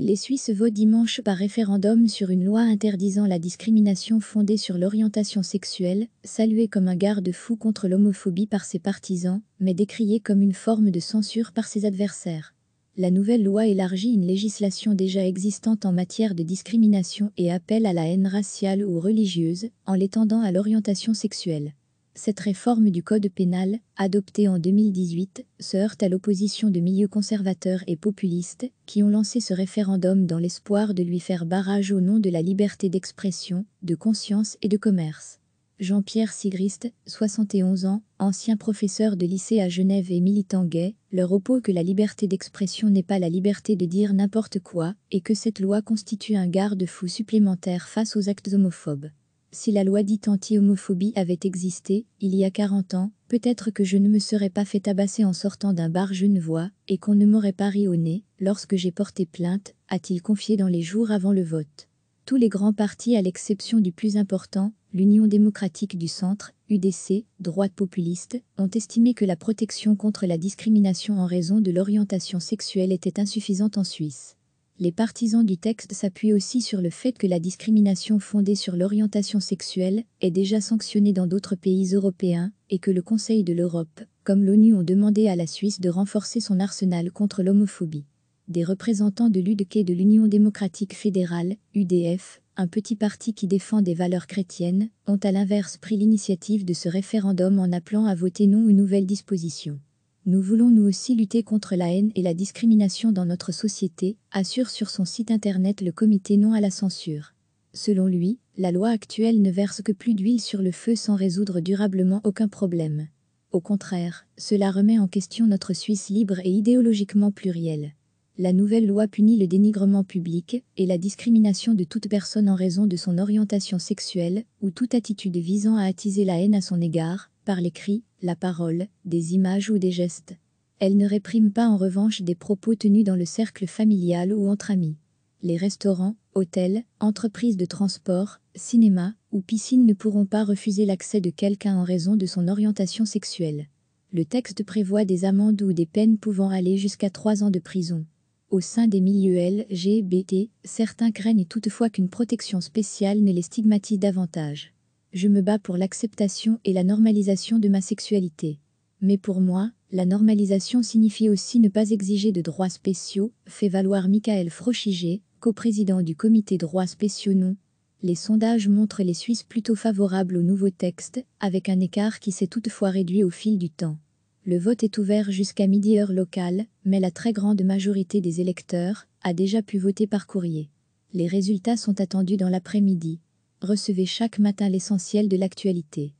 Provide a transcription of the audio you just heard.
Les Suisses votent dimanche par référendum sur une loi interdisant la discrimination fondée sur l'orientation sexuelle, saluée comme un garde-fou contre l'homophobie par ses partisans, mais décriée comme une forme de censure par ses adversaires. La nouvelle loi élargit une législation déjà existante en matière de discrimination et appelle à la haine raciale ou religieuse en l'étendant à l'orientation sexuelle cette réforme du Code pénal, adoptée en 2018, se heurte à l'opposition de milieux conservateurs et populistes qui ont lancé ce référendum dans l'espoir de lui faire barrage au nom de la liberté d'expression, de conscience et de commerce. Jean-Pierre Sigrist, 71 ans, ancien professeur de lycée à Genève et militant gay, leur oppose que la liberté d'expression n'est pas la liberté de dire n'importe quoi et que cette loi constitue un garde-fou supplémentaire face aux actes homophobes. Si la loi dite anti-homophobie avait existé, il y a 40 ans, peut-être que je ne me serais pas fait tabasser en sortant d'un bar genevois, et qu'on ne m'aurait pas ri au nez, lorsque j'ai porté plainte, a-t-il confié dans les jours avant le vote. Tous les grands partis à l'exception du plus important, l'Union démocratique du centre, UDC, droite populiste, ont estimé que la protection contre la discrimination en raison de l'orientation sexuelle était insuffisante en Suisse. Les partisans du texte s'appuient aussi sur le fait que la discrimination fondée sur l'orientation sexuelle est déjà sanctionnée dans d'autres pays européens et que le Conseil de l'Europe, comme l'ONU, ont demandé à la Suisse de renforcer son arsenal contre l'homophobie. Des représentants de l'UDK et de l'Union démocratique fédérale, UDF, un petit parti qui défend des valeurs chrétiennes, ont à l'inverse pris l'initiative de ce référendum en appelant à voter non aux nouvelles dispositions. Nous voulons nous aussi lutter contre la haine et la discrimination dans notre société, assure sur son site internet le comité non à la censure. Selon lui, la loi actuelle ne verse que plus d'huile sur le feu sans résoudre durablement aucun problème. Au contraire, cela remet en question notre Suisse libre et idéologiquement plurielle. La nouvelle loi punit le dénigrement public et la discrimination de toute personne en raison de son orientation sexuelle ou toute attitude visant à attiser la haine à son égard, par les cris, la parole, des images ou des gestes. Elle ne réprime pas en revanche des propos tenus dans le cercle familial ou entre amis. Les restaurants, hôtels, entreprises de transport, cinéma ou piscines ne pourront pas refuser l'accès de quelqu'un en raison de son orientation sexuelle. Le texte prévoit des amendes ou des peines pouvant aller jusqu'à trois ans de prison. Au sein des milieux LGBT, certains craignent toutefois qu'une protection spéciale ne les stigmatise davantage. Je me bats pour l'acceptation et la normalisation de ma sexualité. Mais pour moi, la normalisation signifie aussi ne pas exiger de droits spéciaux, fait valoir Michael Frochiger, coprésident du comité droits spéciaux non. Les sondages montrent les Suisses plutôt favorables au nouveau texte, avec un écart qui s'est toutefois réduit au fil du temps. Le vote est ouvert jusqu'à midi heure locale, mais la très grande majorité des électeurs a déjà pu voter par courrier. Les résultats sont attendus dans l'après-midi recevez chaque matin l'essentiel de l'actualité.